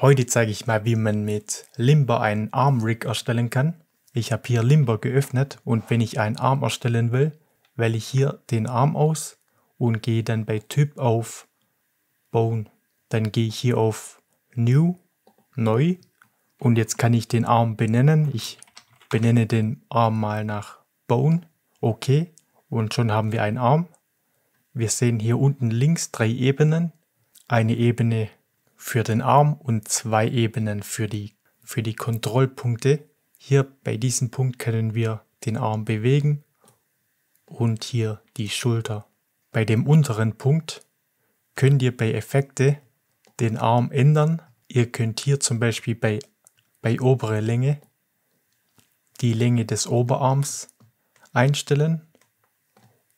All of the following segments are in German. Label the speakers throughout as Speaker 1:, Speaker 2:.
Speaker 1: Heute zeige ich mal, wie man mit Limber einen Arm-Rig erstellen kann. Ich habe hier Limber geöffnet und wenn ich einen Arm erstellen will, wähle ich hier den Arm aus und gehe dann bei Typ auf Bone. Dann gehe ich hier auf New, Neu und jetzt kann ich den Arm benennen. Ich benenne den Arm mal nach Bone. Okay und schon haben wir einen Arm. Wir sehen hier unten links drei Ebenen. Eine Ebene für den Arm und zwei Ebenen für die, für die Kontrollpunkte. Hier bei diesem Punkt können wir den Arm bewegen und hier die Schulter. Bei dem unteren Punkt könnt ihr bei Effekte den Arm ändern. Ihr könnt hier zum Beispiel bei, bei obere Länge die Länge des Oberarms einstellen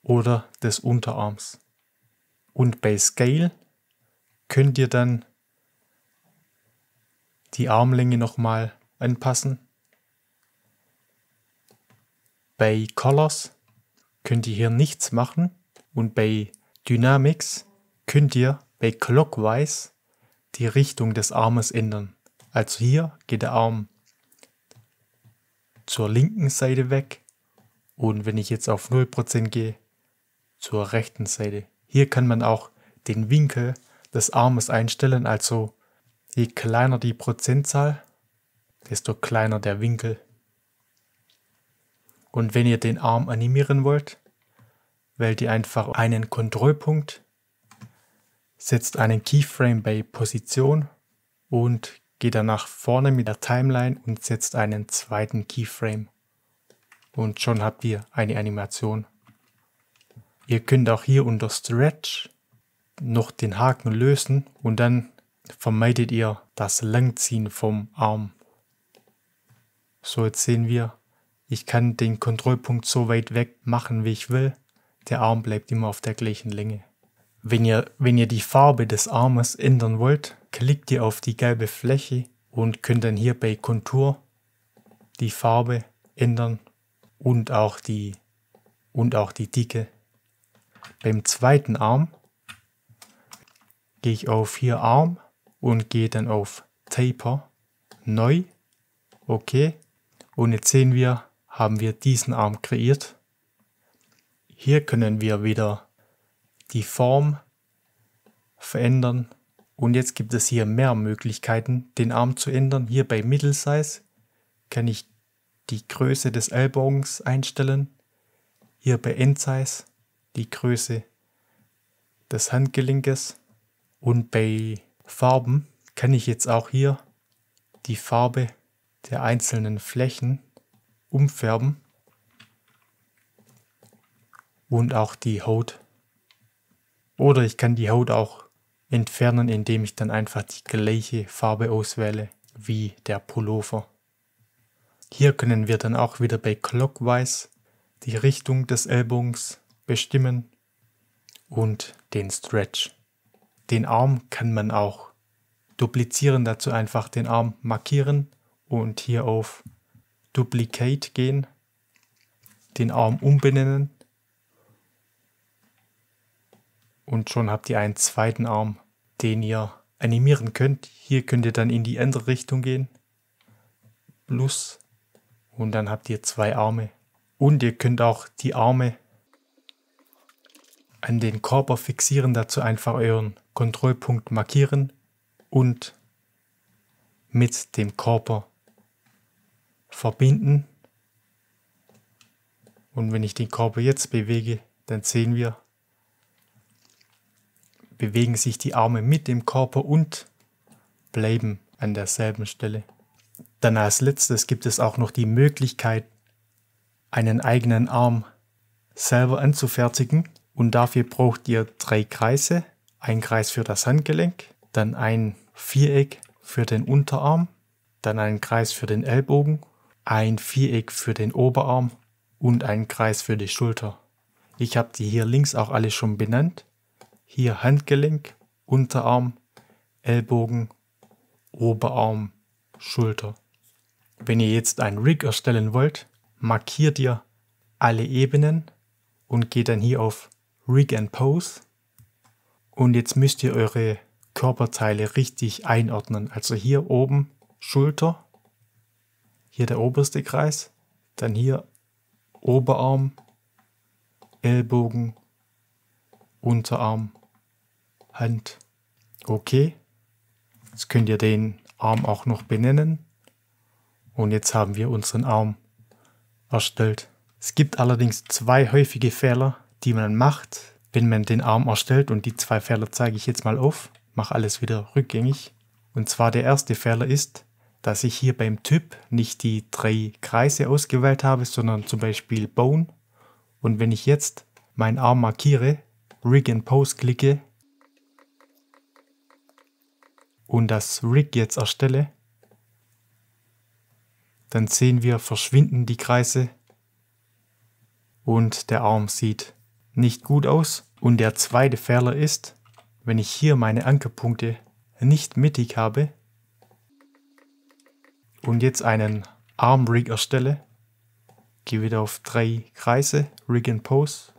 Speaker 1: oder des Unterarms. Und bei Scale könnt ihr dann die Armlänge nochmal anpassen. Bei Colors könnt ihr hier nichts machen und bei Dynamics könnt ihr bei Clockwise die Richtung des Armes ändern. Also hier geht der Arm zur linken Seite weg und wenn ich jetzt auf 0% gehe, zur rechten Seite. Hier kann man auch den Winkel des Armes einstellen, also Je kleiner die Prozentzahl, desto kleiner der Winkel. Und wenn ihr den Arm animieren wollt, wählt ihr einfach einen Kontrollpunkt, setzt einen Keyframe bei Position und geht dann nach vorne mit der Timeline und setzt einen zweiten Keyframe. Und schon habt ihr eine Animation. Ihr könnt auch hier unter Stretch noch den Haken lösen und dann vermeidet ihr das Langziehen vom Arm. So, jetzt sehen wir, ich kann den Kontrollpunkt so weit weg machen, wie ich will. Der Arm bleibt immer auf der gleichen Länge. Wenn ihr, wenn ihr die Farbe des Armes ändern wollt, klickt ihr auf die gelbe Fläche und könnt dann hier bei Kontur die Farbe ändern und auch die, und auch die Dicke. Beim zweiten Arm gehe ich auf hier Arm und gehe dann auf Taper, neu, okay. Und jetzt sehen wir, haben wir diesen Arm kreiert. Hier können wir wieder die Form verändern. Und jetzt gibt es hier mehr Möglichkeiten, den Arm zu ändern. Hier bei Middle Size kann ich die Größe des Ellbogens einstellen. Hier bei End Size die Größe des Handgelenkes. Und bei Farben kann ich jetzt auch hier die Farbe der einzelnen Flächen umfärben und auch die Haut. Oder ich kann die Haut auch entfernen, indem ich dann einfach die gleiche Farbe auswähle wie der Pullover. Hier können wir dann auch wieder bei Clockwise die Richtung des Ellbogens bestimmen und den Stretch. Den Arm kann man auch duplizieren. Dazu einfach den Arm markieren und hier auf Duplicate gehen, den Arm umbenennen und schon habt ihr einen zweiten Arm, den ihr animieren könnt. Hier könnt ihr dann in die andere Richtung gehen. Plus. Und dann habt ihr zwei Arme. Und ihr könnt auch die Arme an den Körper fixieren, dazu einfach euren Kontrollpunkt markieren und mit dem Körper verbinden. Und wenn ich den Körper jetzt bewege, dann sehen wir, bewegen sich die Arme mit dem Körper und bleiben an derselben Stelle. Dann als letztes gibt es auch noch die Möglichkeit, einen eigenen Arm selber anzufertigen. Und dafür braucht ihr drei Kreise. Ein Kreis für das Handgelenk, dann ein Viereck für den Unterarm, dann einen Kreis für den Ellbogen, ein Viereck für den Oberarm und einen Kreis für die Schulter. Ich habe die hier links auch alle schon benannt. Hier Handgelenk, Unterarm, Ellbogen, Oberarm, Schulter. Wenn ihr jetzt einen Rig erstellen wollt, markiert ihr alle Ebenen und geht dann hier auf Rig and Pose. Und jetzt müsst ihr eure Körperteile richtig einordnen. Also hier oben Schulter, hier der oberste Kreis, dann hier Oberarm, Ellbogen, Unterarm, Hand. Okay. Jetzt könnt ihr den Arm auch noch benennen. Und jetzt haben wir unseren Arm erstellt. Es gibt allerdings zwei häufige Fehler, die man macht, wenn man den Arm erstellt. Und die zwei Fehler zeige ich jetzt mal auf. Mache alles wieder rückgängig. Und zwar der erste Fehler ist, dass ich hier beim Typ nicht die drei Kreise ausgewählt habe, sondern zum Beispiel Bone. Und wenn ich jetzt meinen Arm markiere, Rig and Pose klicke und das Rig jetzt erstelle, dann sehen wir verschwinden die Kreise und der Arm sieht nicht gut aus. Und der zweite Fehler ist, wenn ich hier meine Ankerpunkte nicht mittig habe und jetzt einen Arm Rig erstelle, gehe wieder auf drei Kreise, Rig and Pose.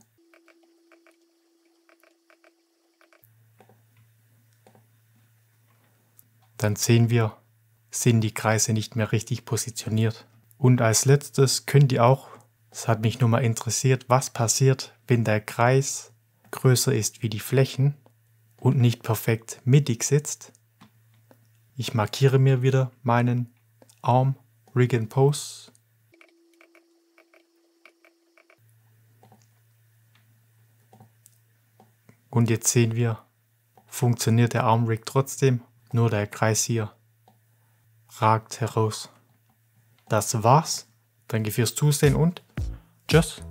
Speaker 1: Dann sehen wir, sind die Kreise nicht mehr richtig positioniert. Und als letztes könnt ihr auch es hat mich nur mal interessiert, was passiert, wenn der Kreis größer ist wie die Flächen und nicht perfekt mittig sitzt. Ich markiere mir wieder meinen Arm Rig and Pose. Und jetzt sehen wir, funktioniert der Arm Rig trotzdem, nur der Kreis hier ragt heraus. Das war's. Danke fürs Zusehen und Tschüss.